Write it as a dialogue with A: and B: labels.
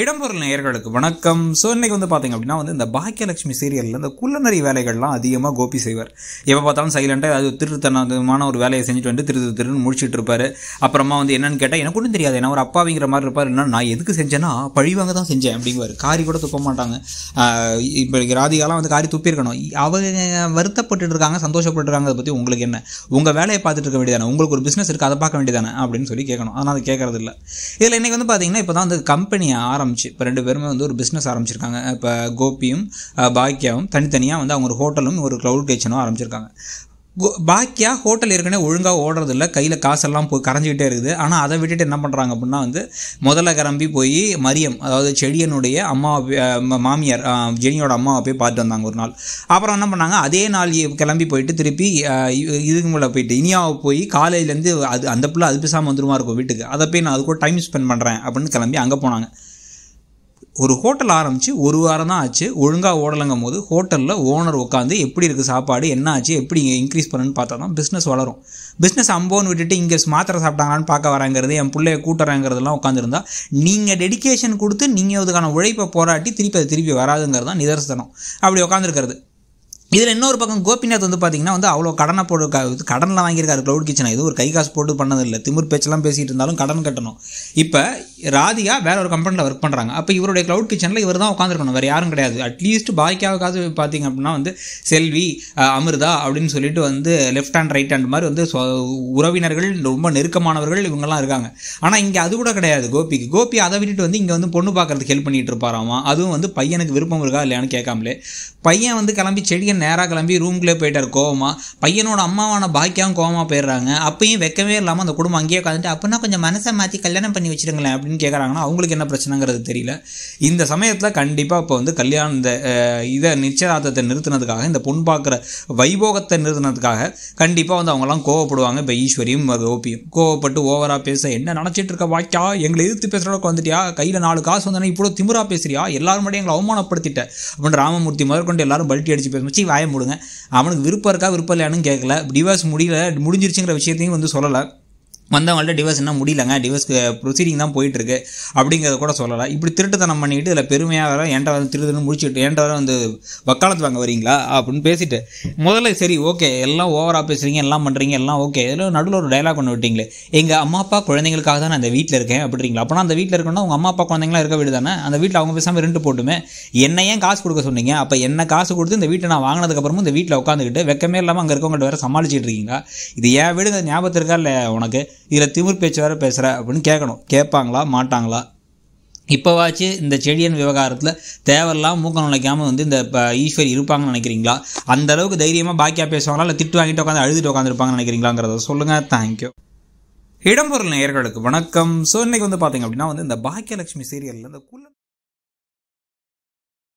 A: இடம்பொருள் நேயர்களுக்கு வணக்கம் ஸோ இன்றைக்கி வந்து பார்த்திங்க அப்படின்னா வந்து இந்த பாக்கியலட்சுமி சீரியலில் இந்த குள்ளநறி வேலைகள்லாம் அதிகமாக கோபி செய்வார் எப்போ பார்த்தாலும் சைலண்ட்டாக அது திருத்தனமான ஒரு வேலையை செஞ்சுட்டு வந்து திருத்து திருன்னு முடிச்சுட்டு இருப்பார் அப்புறமா வந்து என்னன்னு கேட்டால் எனக்கு ஒன்றும் தெரியாது ஏன்னா ஒரு அப்பாவிங்கிற மாதிரி இருப்பார் என்ன நான் எதுக்கு செஞ்சேன்னா பழிவாங்க தான் செஞ்சேன் அப்படிங்குவார் காரி கூட துப்ப மாட்டாங்க இப்போ ராதிகாலாம் வந்து காரி துப்பியிருக்கணும் அவங்க வருத்தப்பட்டு இருக்காங்க சந்தோஷப்பட்டுருக்காங்க அதை பற்றி உங்களுக்கு என்ன உங்கள் வேலையை பார்த்துட்டு இருக்க வேண்டியதான உங்களுக்கு ஒரு பிஸ்னஸ் இருக்குது அதை பார்க்க வேண்டியதானே அப்படின்னு சொல்லி கேட்கணும் ஆனால் அது கேட்கறதில்ல இதில் இன்றைக்கி வந்து பார்த்தீங்கன்னா இப்போ தான் வந்து கம்பெனியாக ஆரம்பிச்சு இப்போ ரெண்டு பேருமே வந்து ஒரு பிஸ்னஸ் ஆரம்பிச்சிருக்காங்க இப்போ கோபியும் பாக்கியாவும் தனித்தனியாக வந்து அவங்க ஒரு ஹோட்டலும் ஒரு க்ளவுட் கிச்சனும் ஆரம்பிச்சிருக்காங்க பாக்கியா ஹோட்டல் ஏற்கனவே ஒழுங்காக ஓடுறது இல்லை கையில் காசெல்லாம் போய் கரைஞ்சிக்கிட்டே இருக்குது ஆனால் அதை விட்டுட்டு என்ன பண்ணுறாங்க அப்படின்னா வந்து முதல்ல கிளம்பி போய் மரியம் அதாவது செடியனுடைய அம்மா மாமியார் ஜெனியோட அம்மாவை போய் பார்த்து வந்தாங்க ஒரு நாள் அப்புறம் என்ன பண்ணாங்க அதே நாள் கிளம்பி போயிட்டு திருப்பி இதுக்கு மேலே போயிட்டு இனியாவை போய் காலையிலேருந்து அது அந்த பிள்ளை அது பேசாமல் வந்துருமா இருக்கும் வீட்டுக்கு அதை போய் நான் அது கூட டைம் ஸ்பெண்ட் பண்ணுறேன் அப்படின்னு கிளம்பி அங்கே போனாங்க ஒரு ஹோட்டல் ஆரம்பித்து ஒரு வாரம் தான் ஆச்சு ஒழுங்காக ஓடலங்கும் போது ஹோட்டலில் ஓனர் உட்காந்து எப்படி இருக்குது சாப்பாடு என்ன ஆச்சு எப்படி இங்கே இன்க்ரீஸ் பண்ணுன்னு பார்த்தா தான் பிஸ்னஸ் வளரும் பிஸ்னஸ் அம்போன்னு விட்டுட்டு இங்கே மாத்திரை சாப்பிட்டாங்களான்னு பார்க்க வராங்கிறது என் பிள்ளைய கூட்டுறாங்கிறதுலாம் உட்காந்துருந்தா நீங்கள் டெடிக்கேஷன் கொடுத்து நீங்கள் அதுக்கான உழைப்பை போராட்டி திருப்பி அது திருப்பி வராதுங்கிறது தான் நிதர்சனம் அப்படி உட்காந்துருக்கிறது இதில் இன்னொரு பக்கம் கோபிநாத் வந்து பார்த்தீங்கன்னா வந்து அவ்வளோ கடனை போட்டு கடனில் வாங்கியிருக்காரு க்ளவுட் கிச்சனை இது ஒரு கை காசு போட்டு பண்ணதில்லை திமுர் பேச்செல்லாம் பேசிகிட்டு இருந்தாலும் கடன் கட்டணும் இப்போ ராதிகா வேற ஒரு கம்பெனியில் ஒர்க் பண்ணுறாங்க அப்போ இவருடைய க்ளவுட் கிச்சனில் இவர் தான் உட்காந்துருக்கணும் வேறு யாரும் கிடையாது அட்லீஸ்ட் காசு பார்த்தீங்க அப்படின்னா வந்து செல்வி அமிர்தா அப்படின்னு சொல்லிட்டு வந்து லெஃப்ட் ஹேண்ட் ரைட் ஹேண்ட் மாதிரி வந்து உறவினர்கள் ரொம்ப நெருக்கமானவர்கள் இவங்கெல்லாம் இருக்காங்க ஆனால் இங்கே அது கூட கிடையாது கோபிக்கு கோபி அதை விட்டுட்டு வந்து இங்கே வந்து பொண்ணு பார்க்கறதுக்கு ஹெல்ப் பண்ணிகிட்டு இருப்பாராமா அதுவும் வந்து பையனுக்கு விருப்பம் இருக்கா இல்லையான்னு கேட்காமலே பையன் வந்து கிளம்பி செடியை நேராக கிளம்பி ரூம்குள்ளே போயிட்டார் கோவமாக பையனோட அம்மாவான பாக்கியாவும் கோவமாக போயிடுறாங்க அப்பையும் வெக்கவே இல்லாமல் அந்த குடும்பம் அங்கேயே உட்காந்துட்டு அப்படின்னா கொஞ்சம் மனசை மாற்றி கல்யாணம் பண்ணி வச்சுருங்களேன் அப்படின்னு கேட்குறாங்கன்னா அவங்களுக்கு என்ன பிரச்சனைங்கிறது தெரியல இந்த சமயத்தில் கண்டிப்பாக இப்போ வந்து கல்யாணம் இந்த இதை நிச்சயதார்த்தத்தை நிறுத்தினதுக்காக இந்த பொன் பார்க்குற வைபோகத்தை நிறுத்தினதுக்காக கண்டிப்பாக வந்து அவங்களாம் கோவப்படுவாங்க இப்போ ஈஸ்வரியும் கோபியும் கோவப்பட்டு ஓவராக பேச என்ன நினச்சிட்டு இருக்க வாக்கியா எங்களை எதிர்த்து பேசுகிறவங்க வந்துட்டியா கையில் நாலு காசு வந்தோன்னா இப்போ திமுறா பேசுறியா எல்லாரும் எங்களை அவமானப்படுத்திட்ட அப்படின்னு ராமமூர்த்தி முதற்கொண்டு எல்லாரும் பல்ட்டி அடிச்சு பேசணும் வாயம் போடுங்க அவனுக்கு விருப்பம் இருக்கா விருப்பம் இல்லையானு கேட்கல டிவாஸ் முடியல முடிஞ்சிருச்சுங்கிற விஷயத்தையும் வந்து சொல்லலை வந்தவங்கள்ட்ட டிவர்ஸ் என்ன முடியலங்க டிவர்ஸ் ப்ரொசீடிங் தான் போயிட்டுருக்கு அப்படிங்கிறத கூட சொல்லலாம் இப்படி திருட்டுத்தனம் பண்ணிட்டு இதில் பெருமையாக வர என்கிட்ட வந்து திருட்டுன்னு முடிச்சுட்டு என்கிட்ட வர வந்து வக்காலத்து வாங்க வரீங்களா அப்படின்னு பேசிட்டு முதல்ல சரி ஓகே எல்லாம் ஓவராக பேசுகிறீங்க எல்லாம் பண்ணுறீங்க எல்லாம் ஓகே இதில் நடுவில் ஒரு டைலாக் ஒன்று விட்டீங்களே எங்கள் அம்மா அப்பா குழந்தைங்களுக்காக தான் நான் அந்த வீட்டில் இருக்கேன் அப்படிங்களா அப்போனா அந்த வீட்டில் இருக்கணும்னா உங்கள் அம்மா அப்பா குழந்தைங்களாம் இருக்க வீடு தானே அந்த வீட்டில் அவங்க பேசாமல் ரெண்டு போட்டுமே என்ன ஏன் காசு கொடுக்க சொன்னீங்க அப்போ என்ன காசு கொடுத்து இந்த வீட்டை நான் வாங்கினதுக்கப்புறமும் இந்த வீட்டில் உட்காந்துக்கிட்டு வெக்கமே இல்லாமல் அங்கே இருக்கவங்கள்ட்ட வேறு சமாளிச்சிட்டு இருக்கீங்களா இது ஏன் வீடு ஞாபகத்திற்கா இல்லை உனக்கு இதில் திமிர் பேச்சு வேறு பேசுகிற அப்படின்னு கேட்கணும் கேட்பாங்களா மாட்டாங்களா இப்போவாச்சு இந்த செடியன் விவகாரத்தில் தேவையில்லாம் மூக்கம் நினைக்காமல் வந்து இந்த ஈஸ்வர் இருப்பாங்கன்னு நினைக்கிறீங்களா அந்த அளவுக்கு தைரியமாக பாக்கியாக பேசுவாங்களா இல்லை திட்டு வாங்கிட்டு உட்காந்து அழுதுட்டு உட்காந்துருப்பாங்கன்னு நினைக்கிறீங்களாங்கிறத சொல்லுங்கள் தேங்க்யூ இடம்பொருள் நேயர்களுக்கு வணக்கம் ஸோ இன்றைக்கி வந்து பார்த்தீங்க அப்படின்னா வந்து இந்த பாக்கியலட்சுமி சீரியலில் இந்த குள்ள